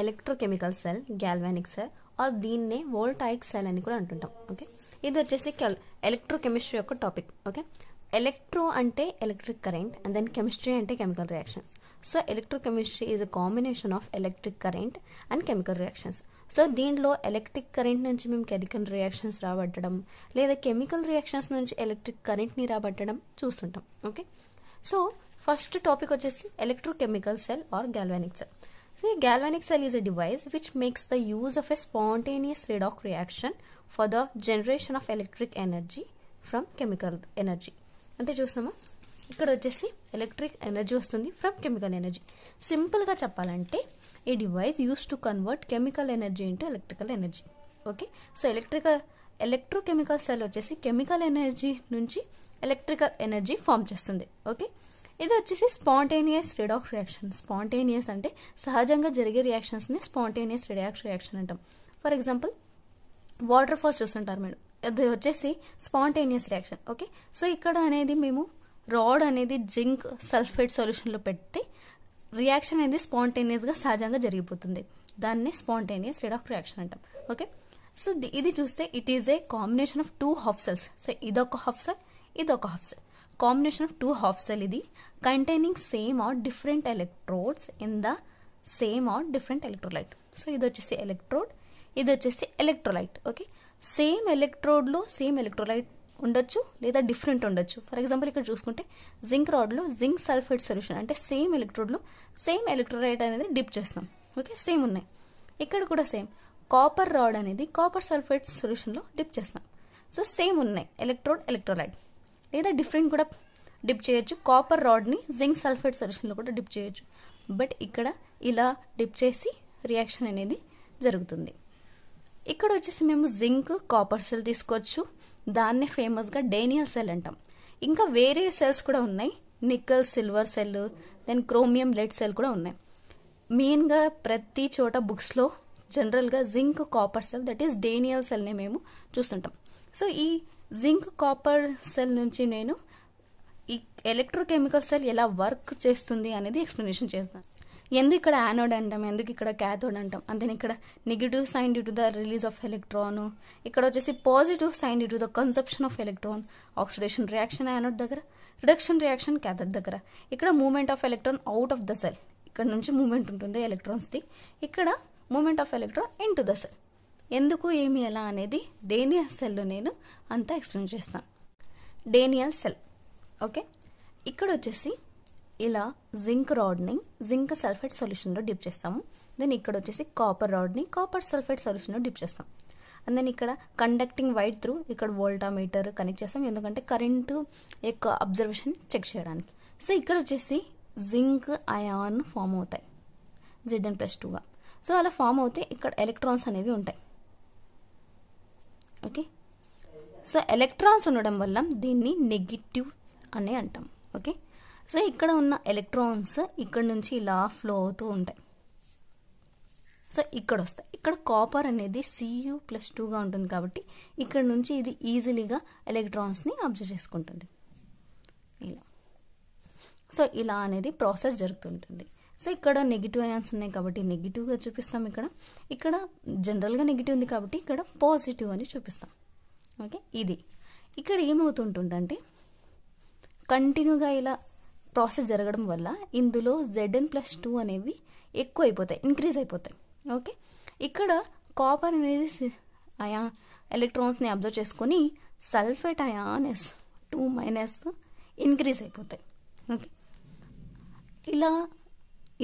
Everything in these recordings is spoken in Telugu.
Electrochemical cell galvanic cell or దీన్నే వోల్టాయిక్ సెల్ అని కూడా అంటుంటాం ఓకే ఇది వచ్చేసి ఎలక్ట్రోకెమిస్ట్రీ యొక్క టాపిక్ ఓకే ఎలక్ట్రో అంటే electric current and then chemistry అంటే chemical reactions so electrochemistry is a combination of electric current and chemical reactions so దీంట్లో ఎలక్ట్రిక్ కరెంట్ నుంచి మేము కెమికల్ రియాక్షన్స్ రాబట్టడం లేదా కెమికల్ రియాక్షన్స్ నుంచి ఎలక్ట్రిక్ కరెంట్ని రాబట్టడం చూస్తుంటాం ఓకే సో ఫస్ట్ టాపిక్ వచ్చేసి electrochemical cell or galvanic cell See, galvanic cell is a device which makes the use of a spontaneous redox reaction for the generation of electric energy from chemical energy అంటే చూసామా ఇక్కడ వచ్చేసి ఎలక్ట్రిక్ ఎనర్జీ వస్తుంది ఫ్రమ్ కెమికల్ ఎనర్జీ సింపుల్గా చెప్పాలంటే ఈ device use to convert chemical energy into electrical energy okay so electrical electrochemical cell వచ్చేసి కెమికల్ ఎనర్జీ నుంచి ఎలక్ట్రికల్ ఎనర్జీ ఫామ్ చేస్తుంది ఓకే ఇది వచ్చేసి స్పాంటేనియస్ రిడాక్స్ రియాక్షన్ స్పాంటేనియస్ అంటే సహజంగా జరిగే రియాక్షన్స్ని స్పాంటేనియస్ రిడాక్స్ రియాక్షన్ అంటాం ఫర్ ఎగ్జాంపుల్ వాటర్ ఫాల్స్ చూస్తుంటారు మీరు అది వచ్చేసి స్పాంటేనియస్ రియాక్షన్ ఓకే సో ఇక్కడ అనేది మేము రాడ్ అనేది జింక్ సల్ఫేట్ సొల్యూషన్లో పెడితే రియాక్షన్ అనేది స్పాంటేనియస్గా సహజంగా జరిగిపోతుంది దాన్నే స్పాంటేనియస్ రిడాక్స్ రియాక్షన్ అంటాం ఓకే సో ఇది చూస్తే it is a combination of two half cells so ఇదొక హాఫ్ సెల్ ఇదొక half cell combination of two half cell ఇది containing same or different electrodes in the same or different electrolyte so ఇది వచ్చేసి ఎలక్ట్రోడ్ ఇది వచ్చేసి ఎలక్ట్రోలైట్ ఓకే సేమ్ ఎలక్ట్రోడ్లో సేమ్ ఎలక్ట్రోలైట్ ఉండొచ్చు లేదా డిఫరెంట్ ఉండొచ్చు ఫర్ ఎగ్జాంపుల్ ఇక్కడ చూసుకుంటే జింక్ రాడ్లో జింక్ సల్ఫేట్ సొల్యూషన్ అంటే సేమ్ ఎలక్ట్రోడ్లో సేమ్ ఎలక్ట్రోలైట్ అనేది డిప్ చేస్తాం ఓకే సేమ్ ఉన్నాయి ఇక్కడ కూడా సేమ్ కాపర్ రాడ్ అనేది కాపర్ సల్ఫేట్ సొల్యూషన్లో డిప్ చేస్తాం సో సేమ్ ఉన్నాయి ఎలక్ట్రోడ్ ఎలక్ట్రోలైట్ లేదా డిఫరెంట్ కూడా డిప్ చేయొచ్చు కాపర్ రాడ్ని జింక్ సల్ఫేట్ సొల్యూషన్లో కూడా డిప్ చేయొచ్చు బట్ ఇక్కడ ఇలా డిప్ చేసి రియాక్షన్ అనేది జరుగుతుంది ఇక్కడ వచ్చేసి మేము జింక్ కాపర్ సెల్ తీసుకోవచ్చు దాన్నే ఫేమస్గా డేనియల్ సెల్ అంటాం ఇంకా వేరే సెల్స్ కూడా ఉన్నాయి nickel silver cell then chromium lead cell కూడా ఉన్నాయి మెయిన్గా ప్రతి చోట బుక్స్లో జనరల్గా zinc copper cell that is Daniell సెల్నే మేము చూస్తుంటాం సో ఈ జింక్ కాపర్ సెల్ నుంచి నేను ఈ ఎలక్ట్రోకెమికల్ సెల్ ఎలా వర్క్ చేస్తుంది అనేది ఎక్స్ప్లెనేషన్ చేస్తాను ఎందుకు ఇక్కడ యానోడ్ అంటాం ఎందుకు ఇక్కడ క్యాథోడ్ అంటాం అంటే ఇక్కడ negative sign due to the release of electron ఇక్కడ వచ్చేసి positive sign due to the consumption of electron oxidation reaction anode దగ్గర రిడక్షన్ రియాక్షన్ క్యాథోడ్ దగ్గర ఇక్కడ movement of electron out of the cell ఇక్కడ నుంచి మూమెంట్ ఉంటుంది ఎలక్ట్రాన్స్ది ఇక్కడ movement of electron into the cell ఎందుకు ఏమి ఎలా అనేది డేనియల్ సెల్లో నేను అంతా ఎక్స్ప్లెయిన్ చేస్తాను డేనియల్ సెల్ ఓకే ఇక్కడ వచ్చేసి ఇలా జింక్ రాడ్ని జింక్ సల్ఫేట్ సొల్యూషన్లో డిప్ చేస్తాము దెన్ ఇక్కడ వచ్చేసి కాపర్ రాడ్ని కాపర్ సల్ఫేట్ సొల్యూషన్లో డిప్ చేస్తాం అండ్ దెన్ ఇక్కడ కండక్టింగ్ వైట్ త్రూ ఇక్కడ వోల్టామీటర్ కనెక్ట్ చేస్తాం ఎందుకంటే కరెంటు యొక్క అబ్జర్వేషన్ చెక్ చేయడానికి సో ఇక్కడ వచ్చేసి జింక్ అయాన్ ఫామ్ అవుతాయి జెడ్ఎన్ ప్లస్ టూగా సో అలా ఫామ్ అవుతే ఇక్కడ ఎలక్ట్రాన్స్ అనేవి ఉంటాయి ఓకే సో ఎలక్ట్రాన్స్ ఉండడం వల్ల దీన్ని నెగిటివ్ అనే అంటాం ఓకే సో ఇక్కడ ఉన్న ఎలక్ట్రాన్స్ ఇక్కడ నుంచి ఇలా ఫ్లో అవుతూ ఉంటాయి సో ఇక్కడ వస్తాయి ఇక్కడ కాపర్ అనేది సియు ప్లస్ టూగా ఉంటుంది కాబట్టి ఇక్కడ నుంచి ఇది ఈజీలీగా ఎలక్ట్రాన్స్ని అబ్జర్వ్ చేసుకుంటుంది ఇలా సో ఇలా అనేది ప్రాసెస్ జరుగుతుంటుంది సో ఇక్కడ నెగిటివ్ అయాన్స్ ఉన్నాయి కాబట్టి నెగిటివ్గా చూపిస్తాం ఇక్కడ ఇక్కడ జనరల్గా నెగిటివ్ ఉంది కాబట్టి ఇక్కడ పాజిటివ్ అని చూపిస్తాం ఓకే ఇది ఇక్కడ ఏమవుతుంటుందంటే కంటిన్యూగా ఇలా ప్రాసెస్ జరగడం వల్ల ఇందులో జెడ్ఎన్ ప్లస్ టూ అనేవి ఎక్కువ అయిపోతాయి ఇంక్రీజ్ అయిపోతాయి ఓకే ఇక్కడ కాపర్ అనేది ఆయా ఎలక్ట్రాన్స్ని అబ్జర్వ్ చేసుకొని sulphate ions two minus increase అయిపోతాయి ఓకే ఇలా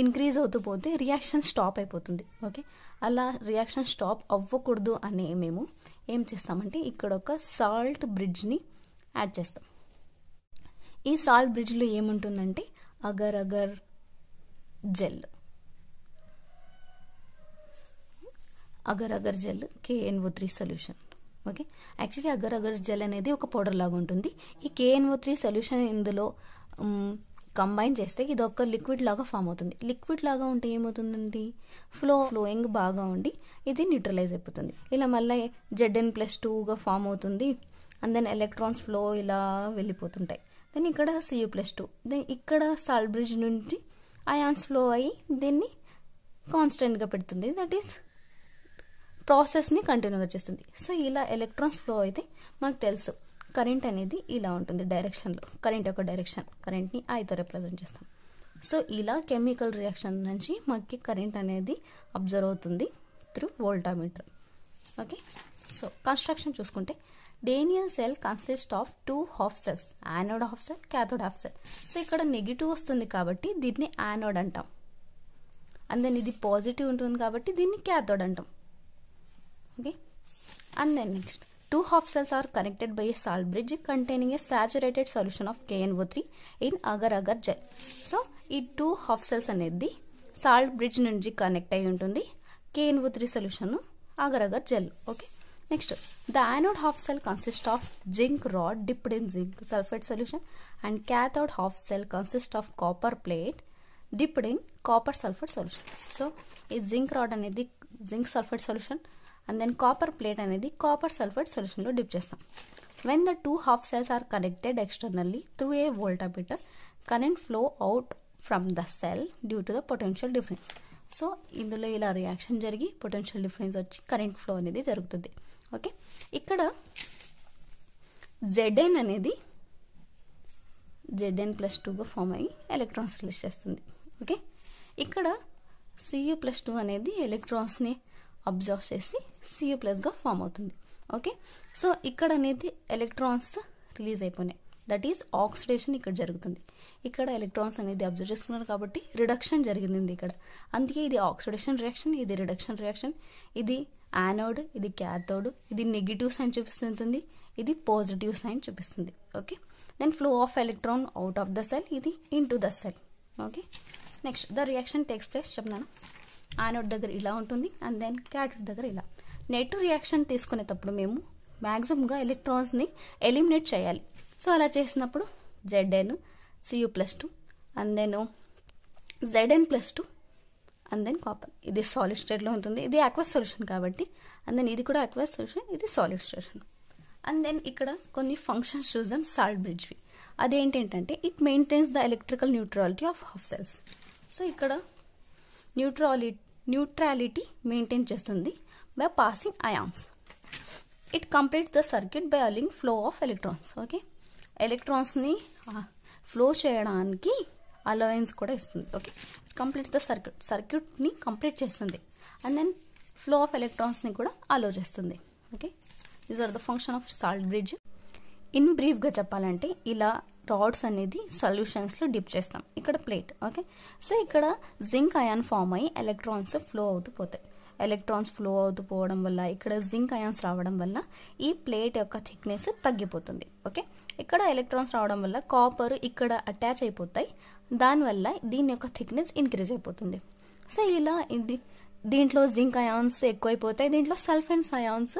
ఇంక్రీజ్ అవుతూ పోతే రియాక్షన్ స్టాప్ అయిపోతుంది ఓకే అలా రియాక్షన్ స్టాప్ అవ్వకూడదు అని మేము ఏం చేస్తామంటే ఇక్కడ ఒక సాల్ట్ బ్రిడ్జ్ని యాడ్ చేస్తాం ఈ సాల్ట్ బ్రిడ్జ్లో ఏముంటుందంటే agar agar gel agar agar gel K N O three solution okay actually agar agar gel అనేది ఒక పౌడర్ లాగా ఉంటుంది ఈ కేఎన్ఓ త్రీ సొల్యూషన్ ఇందులో కంబైన్ చేస్తే ఇది ఒక లిక్విడ్ లాగా ఫామ్ అవుతుంది లిక్విడ్ లాగా ఉంటే ఏమవుతుందండి ఫ్లో ఫ్లోయింగ్ బాగా ఉండి ఇది న్యూట్రలైజ్ అయిపోతుంది ఇలా మళ్ళీ జెడ్ఎన్ ప్లస్ టూగా ఫామ్ అవుతుంది అండ్ దెన్ ఎలక్ట్రాన్స్ ఫ్లో ఇలా వెళ్ళిపోతుంటాయి దెన్ ఇక్కడ సియూ ప్లస్ టూ దెన్ ఇక్కడ సాల్ట్ బ్రిడ్జ్ నుంచి అయాన్స్ ఫ్లో అయ్యి దీన్ని కాన్స్టెంట్గా పెడుతుంది దట్ ఈస్ ప్రాసెస్ని కంటిన్యూగా చేస్తుంది సో ఇలా ఎలక్ట్రాన్స్ ఫ్లో అయితే మాకు తెలుసు కరెంట్ అనేది ఇలా ఉంటుంది డైరెక్షన్లో కరెంట్ యొక్క డైరెక్షన్ కరెంట్ని ఐతో రిప్రజెంట్ చేస్తాం సో ఇలా కెమికల్ రియాక్షన్ నుంచి మనకి కరెంట్ అనేది అబ్జర్వ్ అవుతుంది through voltameter okay so construction చూసుకుంటే Daniell cell consist of two half cells anode half cell cathode half cell so ఇక్కడ నెగిటివ్ వస్తుంది కాబట్టి దీన్ని యానోడ్ అంటాం అండ్ దెన్ ఇది పాజిటివ్ ఉంటుంది కాబట్టి దీన్ని క్యాథోడ్ అంటాం okay and then next Two half cells are connected by salt bridge bridge containing a saturated solution of KNO3 in agar-agar gel. So ఈ టూ హాఫ్ సెల్స్ అనేది సాల్ట్ బ్రిడ్జ్ నుంచి కనెక్ట్ అయి ఉంటుంది K N O three solution agar agar gel okay next the anode half cell consist of zinc rod dipped in zinc sulphate solution and cathode half cell consist of copper plate dipped in copper sulphate solution so ఈ జింక్ రాడ్ అనేది zinc sulphate solution and then copper plate అనేది కాపర్ సల్ఫేట్ సొల్యూషన్లో డిప్ చేస్తాం when the two half cells are connected externally through a voltameter current flow out from the cell due to the potential difference so ఇందులో ఇలా రియాక్షన్ జరిగి పొటెన్షియల్ డిఫరెన్స్ వచ్చి కరెంట్ ఫ్లో అనేది జరుగుతుంది ఓకే ఇక్కడ జెడ్ఎన్ అనేది జెడ్ఎన్ ప్లస్ టూగా ఫామ్ అయ్యి ఎలక్ట్రాన్స్ రిలీజ్ చేస్తుంది ఓకే ఇక్కడ సియు ప్లస్ టూ అనేది ఎలక్ట్రాన్స్ని అబ్జర్వ్ చేసి సియు ప్లస్గా ఫామ్ అవుతుంది ఓకే సో ఇక్కడ అనేది ఎలక్ట్రాన్స్ రిలీజ్ అయిపోయినాయి దట్ ఈజ్ ఆక్సిడేషన్ ఇక్కడ జరుగుతుంది ఇక్కడ ఎలక్ట్రాన్స్ అనేది అబ్జర్వ్ చేస్తున్నారు కాబట్టి రిడక్షన్ జరిగింది ఇక్కడ అందుకే ఇది ఆక్సిడేషన్ రియాక్షన్ ఇది రిడక్షన్ రియాక్షన్ ఇది యానోడ్ ఇది క్యాథోడ్ ఇది నెగిటివ్ సైన్ చూపిస్తుంటుంది ఇది పాజిటివ్ సైన్ చూపిస్తుంది okay then flow of electron out of the cell ఇది in the cell okay next the reaction takes place చెప్తున్నాను ఆనోడ్ దగ్గర ఇలా ఉంటుంది అండ్ దెన్ క్యాటోడ్ దగ్గర ఇలా నెగిటివ్ రియాక్షన్ తీసుకునేటప్పుడు మేము మ్యాక్సిమంగా ఎలక్ట్రాన్స్ని ఎలిమినేట్ చేయాలి సో అలా చేసినప్పుడు Z N C U plus two and then Z N plus two and then copper ఇది సాలిడ్ స్టేట్లో ఉంటుంది ఇది అక్వస్ సొల్యూషన్ కాబట్టి అండ్ దెన్ ఇది కూడా అక్వస్ సొల్యూషన్ ఇది సాలిడ్ సొల్యూషన్ అండ్ దెన్ ఇక్కడ కొన్ని ఫంక్షన్స్ చూద్దాం సాల్ట్ బ్రిడ్జ్వి అదేంటంటే it maintains the electrical neutrality of half cells so ఇక్కడ న్యూట్రాలి న్యూట్రాలిటీ మెయింటైన్ చేస్తుంది by passing ions it completes the circuit by allowing flow of electrons okay ఎలక్ట్రాన్స్ని flow చేయడానికి అలవెన్స్ కూడా ఇస్తుంది ఓకే కంప్లీట్ ద సర్క్యూట్ సర్క్యూట్ని కంప్లీట్ చేస్తుంది అండ్ దెన్ ఫ్లో ఆఫ్ ఎలక్ట్రాన్స్ని కూడా అలో చేస్తుంది okay these are the function of salt bridge in బ్రీఫ్గా చెప్పాలంటే ఇలా రాడ్స్ అనేది సొల్యూషన్స్లో డిప్ చేస్తాం ఇక్కడ ప్లేట్ ఓకే సో ఇక్కడ జింక్ అయాన్ ఫామ్ అయ్యి ఎలక్ట్రాన్స్ ఫ్లో అవుతూ పోతాయి ఎలక్ట్రాన్స్ ఫ్లో అవుతూ పోవడం వల్ల ఇక్కడ జింక్ అయాన్స్ రావడం వల్ల ఈ ప్లేట్ యొక్క థిక్నెస్ తగ్గిపోతుంది ఓకే ఇక్కడ ఎలక్ట్రాన్స్ రావడం వల్ల కాపర్ ఇక్కడ అటాచ్ అయిపోతాయి దానివల్ల దీని యొక్క థిక్నెస్ ఇంక్రీజ్ అయిపోతుంది సో ఇలా ఇది దీంట్లో జింక్ అయాన్స్ ఎక్కువైపోతాయి దీంట్లో సల్ఫెన్స్ అయాన్స్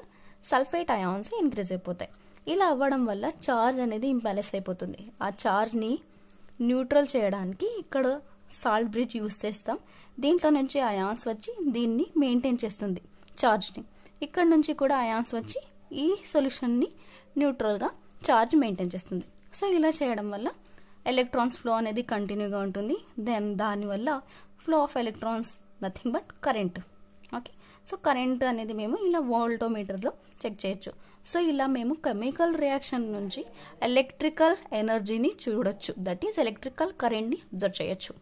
సల్ఫేట్ అయాన్స్ ఇంక్రీజ్ అయిపోతాయి ఇలా అవ్వడం వల్ల ఛార్జ్ అనేది ఇంబ్యాలెన్స్ అయిపోతుంది ఆ చార్జ్ని న్యూట్రల్ చేయడానికి ఇక్కడ సాల్ట్ బ్రిడ్జ్ యూస్ చేస్తాం దీంట్లో నుంచి అయాన్స్ వచ్చి దీన్ని మెయింటైన్ చేస్తుంది చార్జ్ని ఇక్కడ నుంచి కూడా అయాన్స్ వచ్చి ఈ సొల్యూషన్ని న్యూట్రల్గా చార్జ్ మెయింటైన్ చేస్తుంది సో ఇలా చేయడం వల్ల ఎలక్ట్రాన్స్ ఫ్లో అనేది కంటిన్యూగా ఉంటుంది దెన్ దానివల్ల flow of electrons nothing but current okay so current అనేది మేము ఇలా వోల్టోమీటర్లో చెక్ చేయొచ్చు సో ఇలా మేము కెమికల్ రియాక్షన్ నుంచి ఎలక్ట్రికల్ ఎనర్జీని చూడొచ్చు దట్ ఈస్ ఎలక్ట్రికల్ కరెంట్ని అబ్జర్వ్ చేయొచ్చు